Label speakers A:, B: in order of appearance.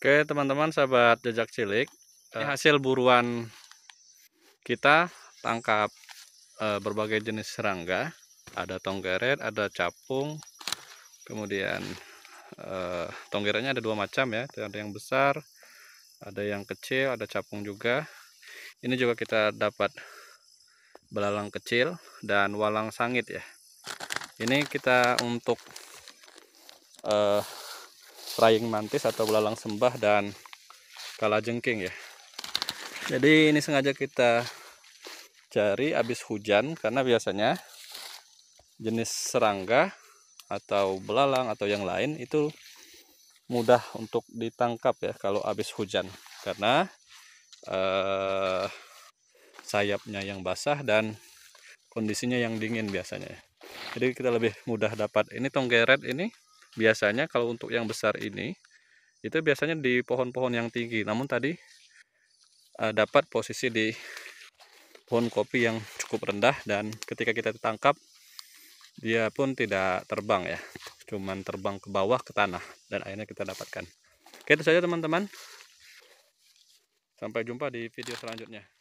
A: Oke teman-teman sahabat jejak cilik ini eh, ya. hasil buruan kita tangkap e, berbagai jenis serangga ada tonggeret ada capung kemudian e, eh, tonggeretnya ada dua macam ya ada yang besar ada yang kecil ada capung juga ini juga kita dapat belalang kecil dan walang sangit ya ini kita untuk e, raying mantis atau belalang sembah dan kalajengking ya jadi ini sengaja kita cari habis hujan karena biasanya jenis serangga atau belalang atau yang lain itu mudah untuk ditangkap ya kalau habis hujan karena eh, sayapnya yang basah dan kondisinya yang dingin biasanya jadi kita lebih mudah dapat ini tonggeret ini biasanya kalau untuk yang besar ini itu biasanya di pohon-pohon yang tinggi namun tadi uh, dapat posisi di pohon kopi yang cukup rendah dan ketika kita ditangkap dia pun tidak terbang ya cuman terbang ke bawah ke tanah dan akhirnya kita dapatkan oke itu saja teman-teman sampai jumpa di video selanjutnya